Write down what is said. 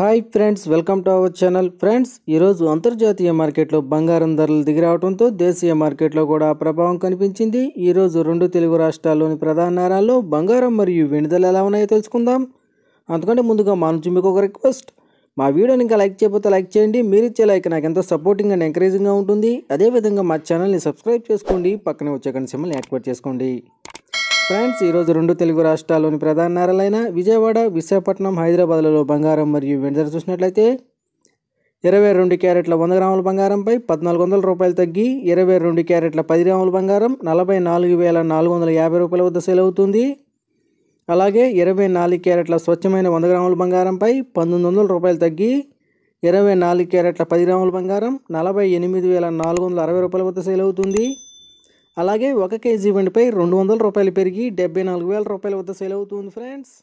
hi friends welcome to our channel friends ఈరోజు అంతర్జాతీయ మార్కెట్లో బంగారం ధరలు రావడంతో దేశీయ మార్కెట్లో కూడా ప్రభావం కనిపించింది ఈరోజు రెండు తెలుగు రాష్ట్రాల్లోని ప్రధాన నగరాల్లో బంగారం మరియు వెనుదలు ఎలా ఉన్నాయో తెలుసుకుందాం అందుకంటే ముందుగా మా నుంచి మీకు ఒక రిక్వెస్ట్ మా వీడియోని ఇంకా లైక్ చేయకపోతే లైక్ చేయండి మీరు ఇచ్చే లైక్ నాకు ఎంతో సపోర్టింగ్ అండ్ ఎంకరేజింగ్గా ఉంటుంది అదేవిధంగా మా ఛానల్ని సబ్స్క్రైబ్ చేసుకోండి పక్కనే వచ్చే కనీసం యాక్టివేట్ చేసుకోండి ఫ్రెండ్స్ ఈరోజు రెండు తెలుగు రాష్ట్రాల్లోని ప్రధాన నగరాలైన విజయవాడ విశాఖపట్నం హైదరాబాద్లలో బంగారం మరియు వెండి చూసినట్లయితే ఇరవై రెండు క్యారెట్ల వంద గ్రాముల బంగారంపై పద్నాలుగు వందల రూపాయలు తగ్గి ఇరవై రెండు క్యారెట్ల పది గ్రాముల బంగారం నలభై నాలుగు వేల నాలుగు వందల యాభై రూపాయల వద్ద సేల్ అవుతుంది అలాగే ఇరవై నాలుగు క్యారెట్ల స్వచ్ఛమైన వంద గ్రాముల బంగారంపై పంతొమ్మిది వందల రూపాయలు తగ్గి ఇరవై నాలుగు క్యారెట్ల పది గ్రాముల బంగారం నలభై ఎనిమిది వేల నాలుగు వందల అరవై రూపాయల వద్ద సేల్ అవుతుంది అలాగే ఒక కేజీ వండిపై రెండు వందల రూపాయలు పెరిగి డెబ్బై నాలుగు వేల రూపాయల వద్ద సేల్ అవుతుంది ఫ్రెండ్స్